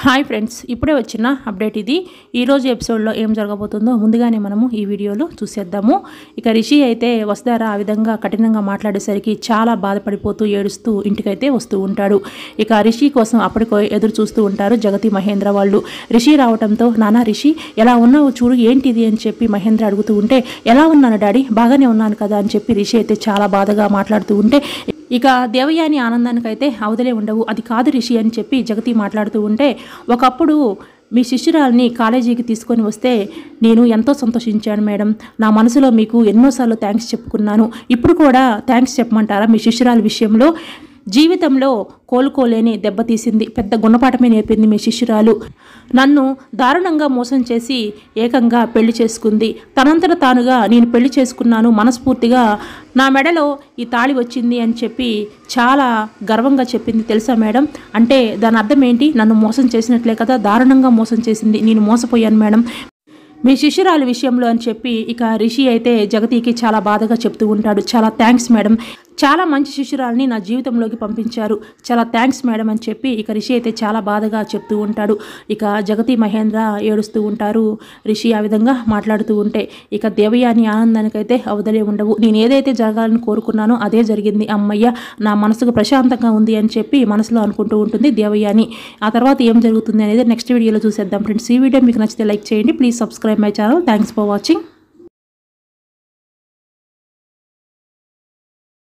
hi friends ఇప్పుడే వచ్చిన update ఇది ఈరోజు ఎపిసోడ్లో ఏం జరగబోతుందో ముందుగానే మనము ఈ వీడియోలో చూసేద్దాము ఇక రిషి అయితే వస్తారా ఆ విధంగా కఠినంగా మాట్లాడేసరికి చాలా బాధపడిపోతూ ఏడుస్తూ ఇంటికైతే వస్తూ ఉంటాడు ఇక రిషి కోసం అప్పటికో ఎదురు చూస్తూ ఉంటారు జగతి మహేంద్ర వాళ్ళు రిషి రావడంతో నానా రిషి ఎలా ఉన్నావు చూడు ఏంటిది అని చెప్పి మహేంద్ర అడుగుతూ ఉంటే ఎలా ఉన్నాను డాడీ బాగానే ఉన్నాను కదా అని చెప్పి రిషి అయితే చాలా బాధగా మాట్లాడుతూ ఉంటే ఇక దేవయాని ఆనందానికైతే అవధలే ఉండవు అది కాదు రిషి అని చెప్పి జగతి మాట్లాడుతూ ఉంటే ఒకప్పుడు మీ శిష్యురాల్ని కాలేజీకి తీసుకొని వస్తే నేను ఎంతో సంతోషించాను మేడం నా మనసులో మీకు ఎన్నోసార్లు థ్యాంక్స్ చెప్పుకున్నాను ఇప్పుడు కూడా థ్యాంక్స్ చెప్పమంటారా మీ శిష్యురాల విషయంలో జీవితంలో కోలుకోలేని దెబ్బతీసింది పెద్ద గుణపాఠమే నేర్పింది మీ శిష్యురాలు నన్ను దారుణంగా మోసం చేసి ఏకంగా పెళ్లి చేసుకుంది తనంతట తానుగా నేను పెళ్లి చేసుకున్నాను మనస్ఫూర్తిగా నా మెడలో ఈ తాళి వచ్చింది అని చెప్పి చాలా గర్వంగా చెప్పింది తెలుసా మేడం అంటే దాని అర్థం ఏంటి నన్ను మోసం చేసినట్లే కదా దారుణంగా మోసం చేసింది నేను మోసపోయాను మేడం మీ శిష్యురాలు విషయంలో అని చెప్పి ఇక రిషి అయితే జగతికి చాలా బాధగా చెప్తూ ఉంటాడు చాలా థ్యాంక్స్ మేడం చాలా మంచి శిష్యురాలని నా జీవితంలోకి పంపించారు చాలా థ్యాంక్స్ మేడం అని చెప్పి ఇక రిషి అయితే చాలా బాధగా చెప్తూ ఉంటాడు ఇక జగతి మహేంద్ర ఏడుస్తూ ఉంటారు రిషి ఆ విధంగా మాట్లాడుతూ ఉంటే ఇక దేవయాని ఆనందానికైతే అవదలే ఉండవు నేను ఏదైతే జరగాలని కోరుకున్నానో అదే జరిగింది అమ్మయ్య నా మనసుకు ప్రశాంతంగా ఉంది అని చెప్పి మనసులో అనుకుంటూ ఉంటుంది దేవయాని ఆ తర్వాత ఏం జరుగుతుంది అనేది నెక్స్ట్ వీడియోలో చూసేద్దాం ఫ్రెండ్స్ ఈ వీడియో మీకు నచ్చితే లైక్ చేయండి please subscribe my channel thanks for watching